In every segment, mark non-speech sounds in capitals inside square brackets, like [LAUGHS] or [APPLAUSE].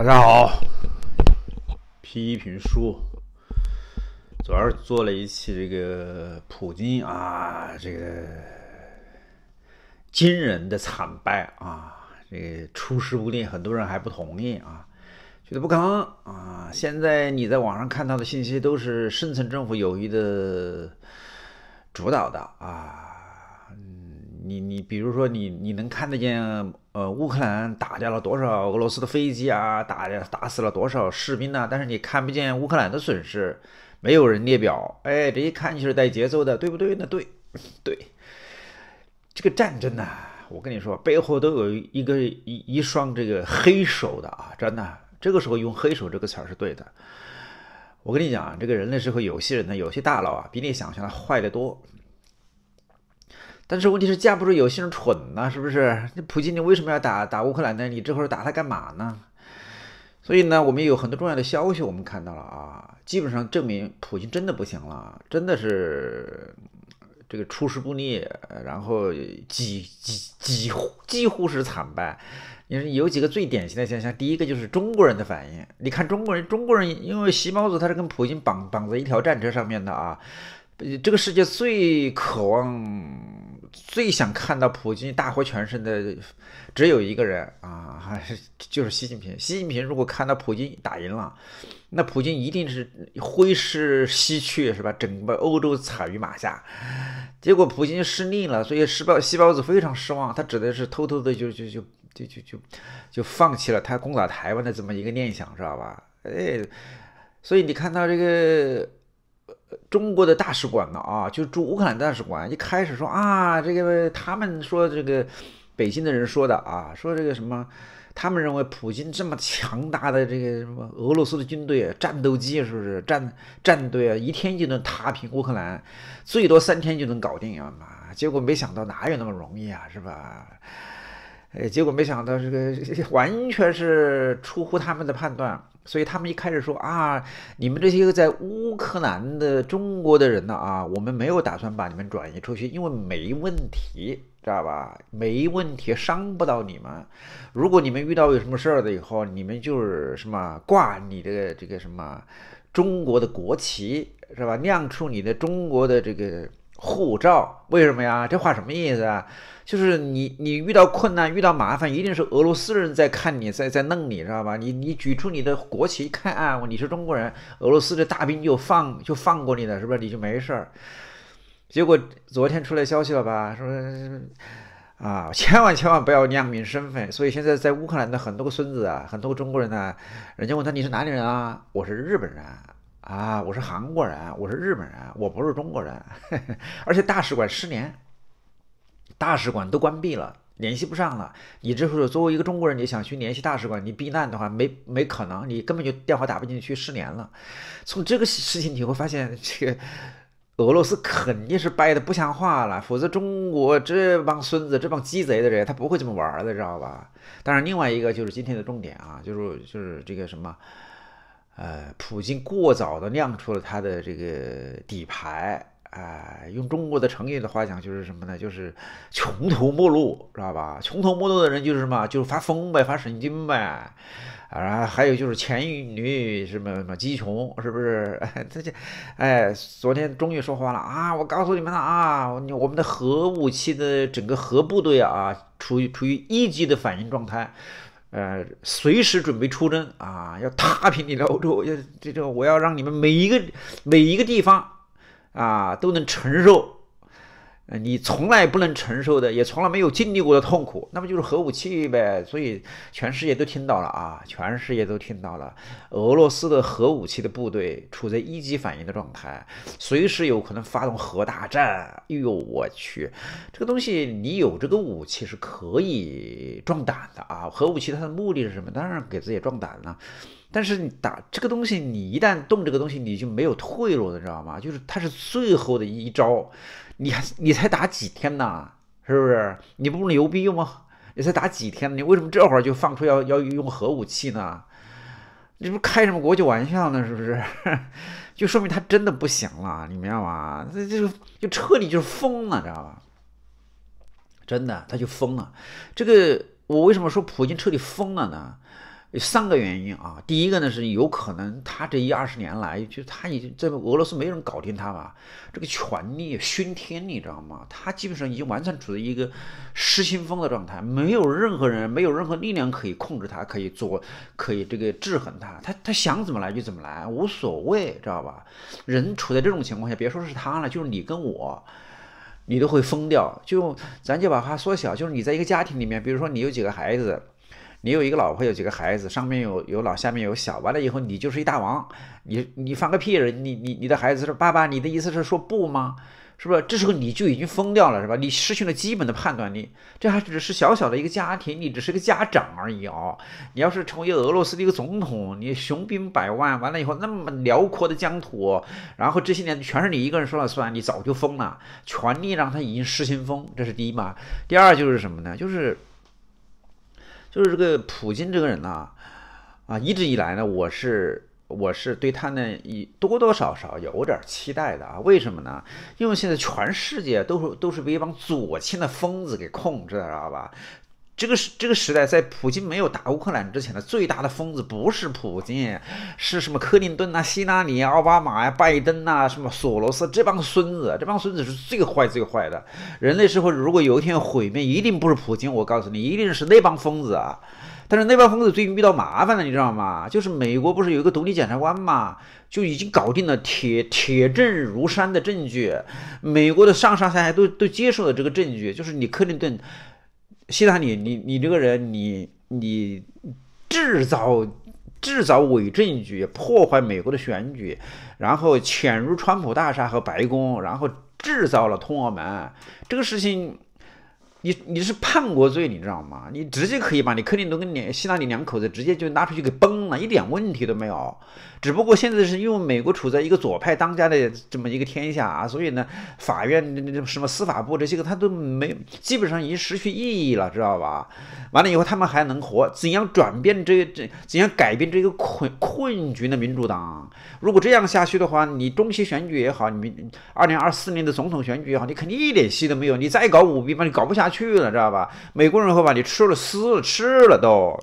大家好批一评书，昨儿做了一期这个普京啊，这个惊人的惨败啊，这个出师不利，很多人还不同意啊，觉得不刚啊，现在你在网上看到的信息都是深层政府有意的主导的啊。你你比如说你你能看得见呃乌克兰打掉了多少俄罗斯的飞机啊打打死了多少士兵呐？但是你看不见乌克兰的损失，没有人列表，哎，这一看就是带节奏的，对不对？那对对，这个战争呐，我跟你说背后都有一个一一双这个黑手的啊，真的，这个时候用黑手这个词儿是对的。我跟你讲啊，这个人类社会有些人呢，有些大佬啊，比你想象的坏得多。但是问题是架不住有些人蠢呢，是不是？那普京，你为什么要打打乌克兰呢？你这会儿打他干嘛呢？所以呢，我们有很多重要的消息，我们看到了啊，基本上证明普京真的不行了，真的是这个出师不利，然后几几几乎几乎是惨败。你说有几个最典型的现象，第一个就是中国人的反应。你看中国人，中国人因为习毛子他是跟普京绑绑在一条战车上面的啊，这个世界最渴望。最想看到普京大获全胜的只有一个人啊，还是就是习近平。习近平如果看到普京打赢了，那普京一定是挥师西去，是吧？整个欧洲踩于马下。结果普京失利了，所以石包西包子非常失望。他指的是偷偷的就就就就就就就放弃了他攻打台湾的这么一个念想，知道吧？哎，所以你看到这个。中国的大使馆呢？啊，就驻乌克兰大使馆一开始说啊，这个他们说这个北京的人说的啊，说这个什么，他们认为普京这么强大的这个什么俄罗斯的军队、战斗机是不是战战队啊，一天就能踏平乌克兰，最多三天就能搞定啊嘛，结果没想到哪有那么容易啊，是吧？哎，结果没想到这个 [LAUGHS] 完全是出乎他们的判断，所以他们一开始说啊，你们这些个在乌克兰的中国的人呢啊，我们没有打算把你们转移出去，因为没问题，知道吧？没问题，伤不到你们。如果你们遇到有什么事儿了以后，你们就是什么挂你的这个什么中国的国旗，是吧？亮出你的中国的这个护照，为什么呀？这话什么意思啊？就是你，你遇到困难，遇到麻烦，一定是俄罗斯人在看你，在在弄你，知道吧？你你举出你的国旗，看啊，你是中国人，俄罗斯的大兵就放就放过你了，是不是？你就没事儿。结果昨天出来消息了吧？说啊，千万千万不要亮明身份。所以现在在乌克兰的很多个孙子啊，很多个中国人呢，人家问他你是哪里人啊？我是日本人啊，我是韩国人，我是日本人，我不是中国人。[LAUGHS] 而且大使馆失联。大使馆都关闭了，联系不上了。你这候作为一个中国人，你想去联系大使馆，你避难的话，没没可能，你根本就电话打不进去，失联了。从这个事情你会发现，这个俄罗斯肯定是掰的不像话了，否则中国这帮孙子、这帮鸡贼的人，他不会这么玩的，知道吧？当然，另外一个就是今天的重点啊，就是就是这个什么，呃，普京过早的亮出了他的这个底牌。哎，用中国的成语的话讲就是什么呢？就是穷途末路，知道吧？穷途末路的人就是什么？就是发疯呗，发神经呗。啊，还有就是前女什么什么鸡穷，是不是？这 [LAUGHS] 就哎，昨天终于说话了啊！我告诉你们了啊，我们的核武器的整个核部队啊，处于处于一级的反应状态，呃，随时准备出征啊，要踏平你的欧洲，要这这，我要让你们每一个每一个地方。啊，都能承受，你从来不能承受的，也从来没有经历过的痛苦，那么就是核武器呗。所以全世界都听到了啊，全世界都听到了，俄罗斯的核武器的部队处在一级反应的状态，随时有可能发动核大战。哎呦，我去，这个东西你有这个武器是可以壮胆的啊。核武器它的目的是什么？当然给自己壮胆了。但是你打这个东西，你一旦动这个东西，你就没有退路的，知道吗？就是它是最后的一招，你还你才打几天呢？是不是？你不牛逼吗？你才打几天，你为什么这会儿就放出要要用核武器呢？你不开什么国际玩笑呢？是不是？[LAUGHS] 就说明他真的不行了，你明白吗？这就就彻底就是疯了，知道吧？真的，他就疯了。这个我为什么说普京彻底疯了呢？有三个原因啊，第一个呢是有可能他这一二十年来，就他已经这俄罗斯没人搞定他吧，这个权力熏天，你知道吗？他基本上已经完全处于一个失心疯的状态，没有任何人，没有任何力量可以控制他，可以做，可以这个制衡他，他他想怎么来就怎么来，无所谓，知道吧？人处在这种情况下，别说是他了，就是你跟我，你都会疯掉。就咱就把话缩小，就是你在一个家庭里面，比如说你有几个孩子。你有一个老婆，有几个孩子，上面有有老，下面有小，完了以后你就是一大王，你你放个屁人，你你你的孩子说爸爸，你的意思是说不吗？是不是？这时候你就已经疯掉了，是吧？你失去了基本的判断力，这还只是小小的一个家庭，你只是个家长而已啊！你要是成为一个俄罗斯的一个总统，你雄兵百万，完了以后那么辽阔的疆土，然后这些年全是你一个人说了算，你早就疯了，权力让他已经失心疯，这是第一嘛。第二就是什么呢？就是。就是这个普京这个人呢，啊，一直以来呢，我是我是对他呢，一多多少少有点期待的啊。为什么呢？因为现在全世界都是都是被一帮左倾的疯子给控制，的，知道吧？这个时这个时代，在普京没有打乌克兰之前呢，最大的疯子不是普京，是什么？克林顿啊、希拉里奥巴马呀、拜登呐，什么索罗斯这帮孙子，这帮孙子是最坏最坏的。人类社会如果有一天毁灭，一定不是普京，我告诉你，一定是那帮疯子。但是那帮疯子最近遇到麻烦了，你知道吗？就是美国不是有一个独立检察官嘛，就已经搞定了铁铁证如山的证据，美国的上上下下都都接受了这个证据，就是你克林顿。希拉里，你你这个人，你你制造制造伪证据，破坏美国的选举，然后潜入川普大厦和白宫，然后制造了通俄门这个事情。你你是叛国罪，你知道吗？你直接可以把你克林顿跟两希拉里两口子直接就拉出去给崩了，一点问题都没有。只不过现在是因为美国处在一个左派当家的这么一个天下啊，所以呢，法院那什么司法部这些个他都没，基本上已经失去意义了，知道吧？完了以后他们还能活？怎样转变这这？怎样改变这个困困局呢？民主党如果这样下去的话，你中期选举也好，你二零二四年的总统选举也好，你肯定一点戏都没有。你再搞舞弊吧，你搞不下去了，知道吧？美国人会把你吃了，撕了，吃了都。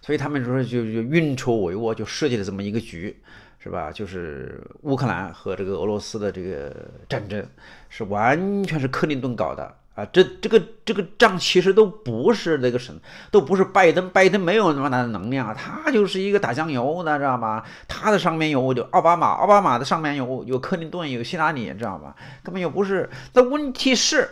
所以他们说就就运筹帷幄，就设计了这么一个局，是吧？就是乌克兰和这个俄罗斯的这个战争，是完全是克林顿搞的啊！这这个这个仗其实都不是那个什，都不是拜登，拜登没有那么大的能量，他就是一个打酱油的，知道吗？他的上面有就奥巴马，奥巴马的上面有有克林顿，有希拉里，知道吗？根本就不是。那问题是。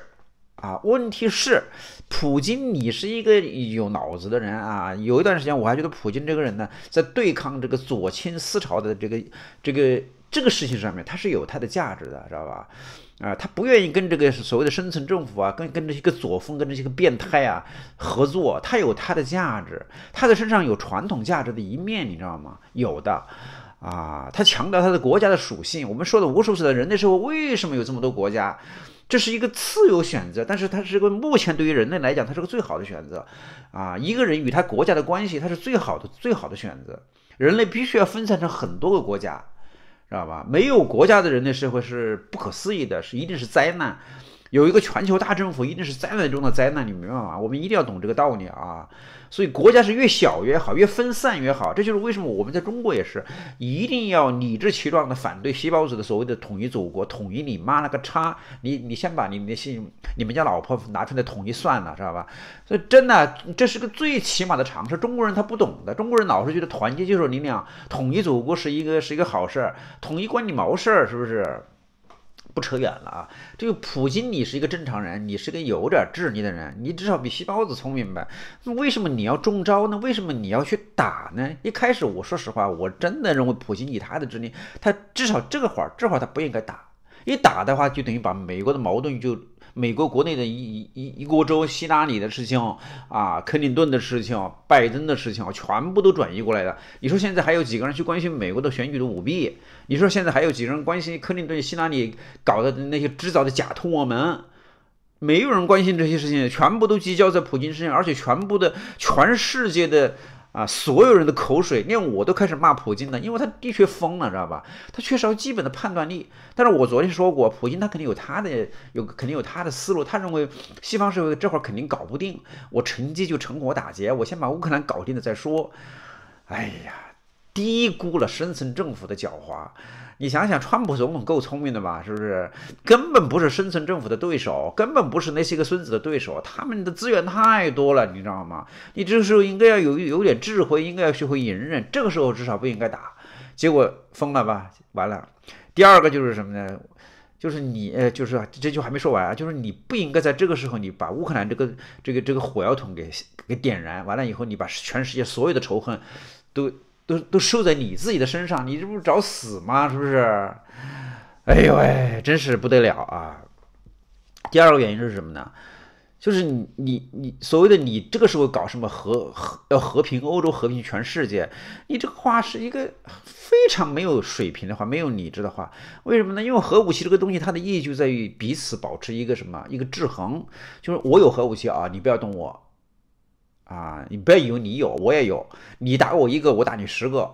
啊，问题是，普京，你是一个有脑子的人啊。有一段时间，我还觉得普京这个人呢，在对抗这个左倾思潮的这个、这个、这个事情上面，他是有他的价值的，知道吧？啊，他不愿意跟这个所谓的深层政府啊，跟跟这些个左风，跟这些个变态啊合作，他有他的价值，他的身上有传统价值的一面，你知道吗？有的，啊，他强调他的国家的属性。我们说了无数次的人类社会为什么有这么多国家？这是一个自由选择，但是它是个目前对于人类来讲，它是个最好的选择，啊，一个人与他国家的关系，它是最好的最好的选择。人类必须要分散成很多个国家，知道吧？没有国家的人类社会是不可思议的，是一定是灾难。有一个全球大政府一定是灾难中的灾难，你明白吗？我们一定要懂这个道理啊！所以国家是越小越好，越分散越好，这就是为什么我们在中国也是一定要理直气壮的反对西包子的所谓的统一祖国、统一你妈那个叉！你你先把你们那些你们家老婆拿出来统一算了，知道吧？所以真的，这是个最起码的常识。中国人他不懂的，中国人老是觉得团结就是你俩统一祖国是一个是一个好事儿，统一关你毛事儿，是不是？不扯远了啊！这个普京，你是一个正常人，你是个有点智力的人，你至少比西包子聪明呗。为什么你要中招呢？为什么你要去打呢？一开始我说实话，我真的认为普京以他的智力，他至少这会儿，这会儿他不应该打。一打的话，就等于把美国的矛盾就。美国国内的一一一一锅粥，希拉里的事情啊，克林顿的事情，拜登的事情，全部都转移过来的。你说现在还有几个人去关心美国的选举的舞弊？你说现在还有几个人关心克林顿、希拉里搞的那些制造的假通俄门？没有人关心这些事情，全部都聚焦在普京身上，而且全部的全世界的。啊，所有人的口水，连我都开始骂普京了，因为他的确疯了，知道吧？他缺少基本的判断力。但是我昨天说过，普京他肯定有他的，有肯定有他的思路。他认为西方社会这会儿肯定搞不定，我成机就趁火打劫，我先把乌克兰搞定了再说。哎呀。低估了深层政府的狡猾，你想想，川普总统够聪明的吧？是不是？根本不是深层政府的对手，根本不是那些个孙子的对手。他们的资源太多了，你知道吗？你这时候应该要有有点智慧，应该要学会隐忍。这个时候至少不应该打，结果疯了吧？完了。第二个就是什么呢？就是你，呃，就是这话还没说完啊，就是你不应该在这个时候你把乌克兰这个这个这个火药桶给给点燃，完了以后你把全世界所有的仇恨都。都都受在你自己的身上，你这不是找死吗？是不是？哎呦喂，真是不得了啊！第二个原因是什么呢？就是你你你所谓的你这个时候搞什么和和要和平欧洲和平全世界，你这个话是一个非常没有水平的话，没有理智的话。为什么呢？因为核武器这个东西，它的意义就在于彼此保持一个什么一个制衡，就是我有核武器啊，你不要动我。啊，你不要以为你有，我也有。你打我一个，我打你十个，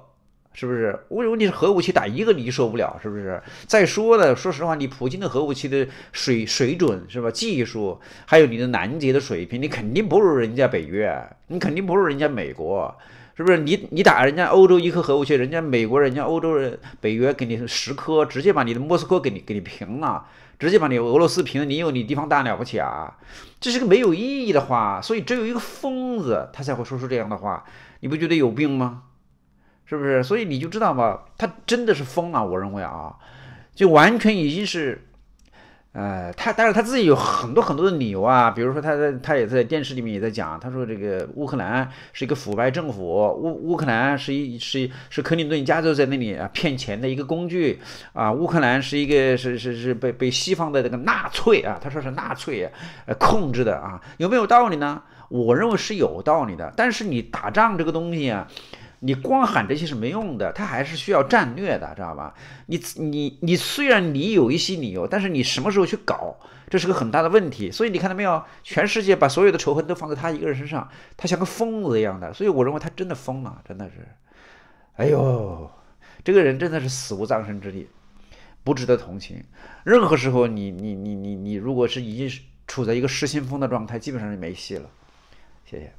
是不是？我以为你是核武器，打一个你就受不了，是不是？再说了，说实话，你普京的核武器的水水准是吧？技术还有你的拦截的水平，你肯定不如人家北约，你肯定不如人家美国。是不是你你打人家欧洲一颗核武器，人家美国、人家欧洲人、北约给你十颗，直接把你的莫斯科给你给你平了，直接把你俄罗斯平了，你有你地方大了不起啊？这是个没有意义的话，所以只有一个疯子他才会说出这样的话，你不觉得有病吗？是不是？所以你就知道吧，他真的是疯了，我认为啊，就完全已经是。呃，他但是他自己有很多很多的理由啊，比如说他在他也在电视里面也在讲，他说这个乌克兰是一个腐败政府，乌乌克兰是一是是克林顿家族在那里啊骗钱的一个工具啊，乌克兰是一个是是是被被西方的这个纳粹啊，他说是纳粹呃控制的啊，有没有道理呢？我认为是有道理的，但是你打仗这个东西啊。你光喊这些是没用的，他还是需要战略的，知道吧？你你你虽然你有一些理由，但是你什么时候去搞，这是个很大的问题。所以你看到没有？全世界把所有的仇恨都放在他一个人身上，他像个疯子一样的。所以我认为他真的疯了，真的是。哎呦，这个人真的是死无葬身之地，不值得同情。任何时候，你你你你你，如果是已经处在一个失心疯的状态，基本上就没戏了。谢谢。